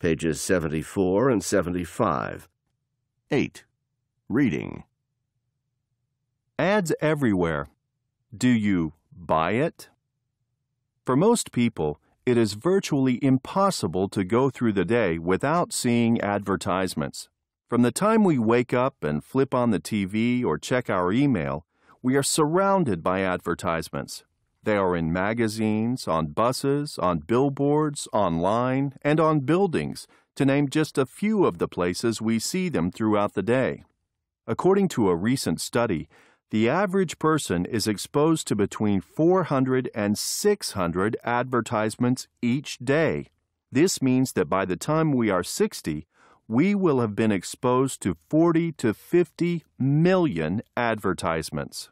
pages 74 and 75. 8. Reading Ads everywhere. Do you buy it? For most people, it is virtually impossible to go through the day without seeing advertisements. From the time we wake up and flip on the TV or check our email, we are surrounded by advertisements. They are in magazines, on buses, on billboards, online, and on buildings, to name just a few of the places we see them throughout the day. According to a recent study, the average person is exposed to between 400 and 600 advertisements each day. This means that by the time we are 60, we will have been exposed to 40 to 50 million advertisements.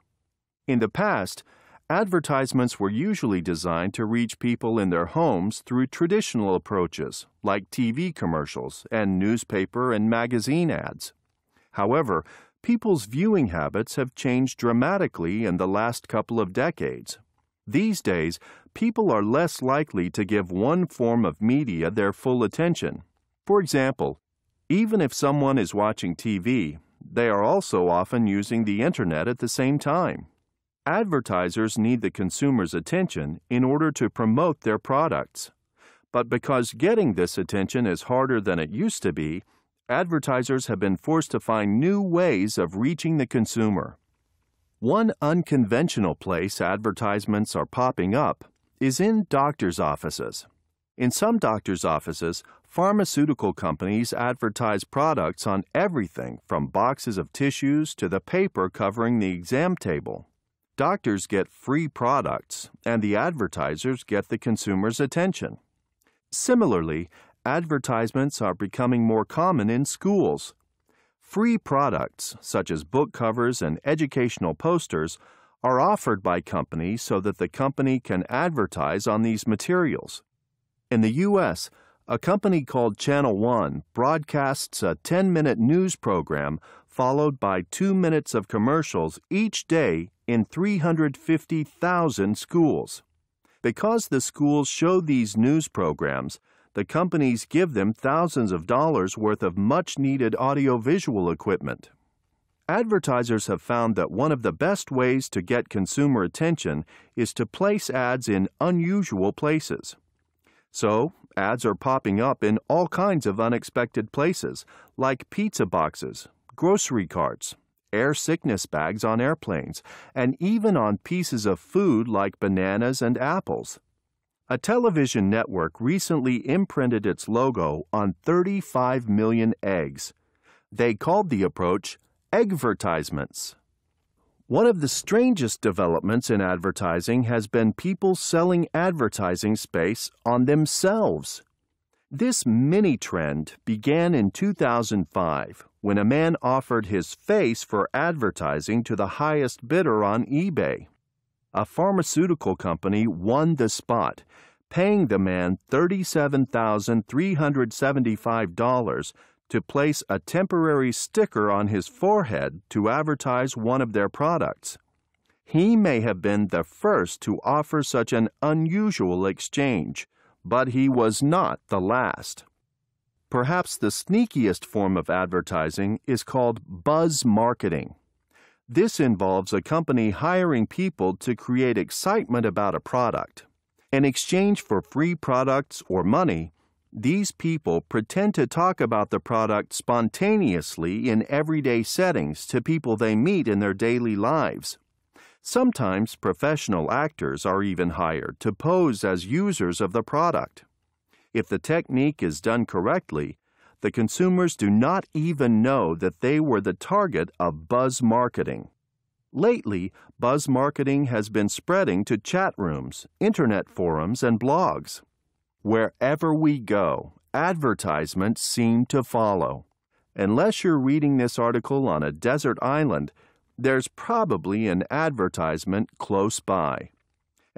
In the past, Advertisements were usually designed to reach people in their homes through traditional approaches, like TV commercials and newspaper and magazine ads. However, people's viewing habits have changed dramatically in the last couple of decades. These days, people are less likely to give one form of media their full attention. For example, even if someone is watching TV, they are also often using the internet at the same time. Advertisers need the consumer's attention in order to promote their products. But because getting this attention is harder than it used to be, advertisers have been forced to find new ways of reaching the consumer. One unconventional place advertisements are popping up is in doctor's offices. In some doctor's offices, pharmaceutical companies advertise products on everything from boxes of tissues to the paper covering the exam table. Doctors get free products, and the advertisers get the consumer's attention. Similarly, advertisements are becoming more common in schools. Free products, such as book covers and educational posters, are offered by companies so that the company can advertise on these materials. In the U.S., a company called Channel One broadcasts a 10 minute news program followed by two minutes of commercials each day in 350,000 schools. Because the schools show these news programs, the companies give them thousands of dollars worth of much needed audiovisual equipment. Advertisers have found that one of the best ways to get consumer attention is to place ads in unusual places. So, ads are popping up in all kinds of unexpected places, like pizza boxes, grocery carts, air sickness bags on airplanes, and even on pieces of food like bananas and apples. A television network recently imprinted its logo on 35 million eggs. They called the approach eggvertisements. One of the strangest developments in advertising has been people selling advertising space on themselves. This mini trend began in 2005 when a man offered his face for advertising to the highest bidder on eBay. A pharmaceutical company won the spot, paying the man $37,375 to place a temporary sticker on his forehead to advertise one of their products. He may have been the first to offer such an unusual exchange, but he was not the last. Perhaps the sneakiest form of advertising is called buzz marketing. This involves a company hiring people to create excitement about a product. In exchange for free products or money, these people pretend to talk about the product spontaneously in everyday settings to people they meet in their daily lives. Sometimes professional actors are even hired to pose as users of the product. If the technique is done correctly, the consumers do not even know that they were the target of buzz marketing. Lately, buzz marketing has been spreading to chat rooms, internet forums, and blogs. Wherever we go, advertisements seem to follow. Unless you're reading this article on a desert island, there's probably an advertisement close by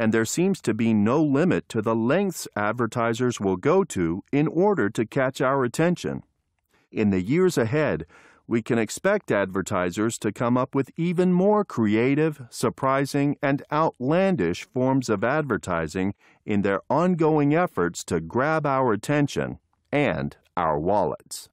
and there seems to be no limit to the lengths advertisers will go to in order to catch our attention. In the years ahead, we can expect advertisers to come up with even more creative, surprising, and outlandish forms of advertising in their ongoing efforts to grab our attention and our wallets.